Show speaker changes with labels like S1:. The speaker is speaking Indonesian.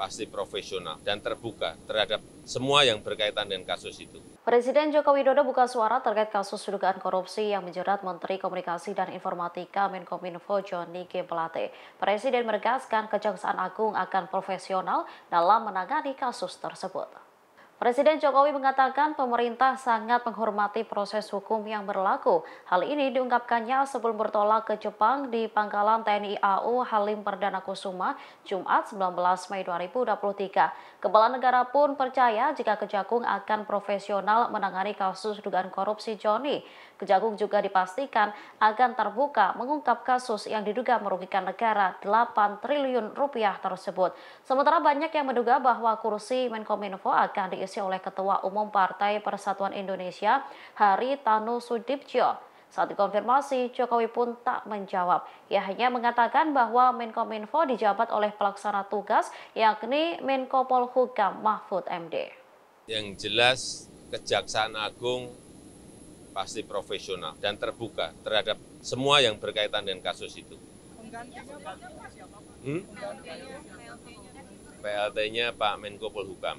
S1: pasti profesional dan terbuka terhadap semua yang berkaitan dengan kasus itu.
S2: Presiden Joko Widodo buka suara terkait kasus dugaan korupsi yang menjerat Menteri Komunikasi dan Informatika Menkominfo Johnny G. Pelate. Presiden menegaskan Kejaksaan Agung akan profesional dalam menangani kasus tersebut. Presiden Jokowi mengatakan pemerintah sangat menghormati proses hukum yang berlaku. Hal ini diungkapkannya sebelum bertolak ke Jepang di pangkalan TNI AU Halim Perdana Kusuma, Jumat 19 Mei 2023. Kepala negara pun percaya jika Kejagung akan profesional menangani kasus dugaan korupsi Joni. Kejagung juga dipastikan akan terbuka mengungkap kasus yang diduga merugikan negara 8 triliun rupiah tersebut. Sementara banyak yang menduga bahwa kursi Menkominfo akan diisi diisi oleh Ketua Umum Partai Persatuan Indonesia Hari Tanu Sudipjo. Saat dikonfirmasi, Jokowi pun tak menjawab. Ia hanya mengatakan bahwa Menkominfo dijabat oleh pelaksana tugas yakni Menko Polhukam Mahfud MD.
S1: Yang jelas Kejaksaan Agung pasti profesional dan terbuka terhadap semua yang berkaitan dengan kasus itu. Hmm? PLT-nya Pak Menko Polhukam.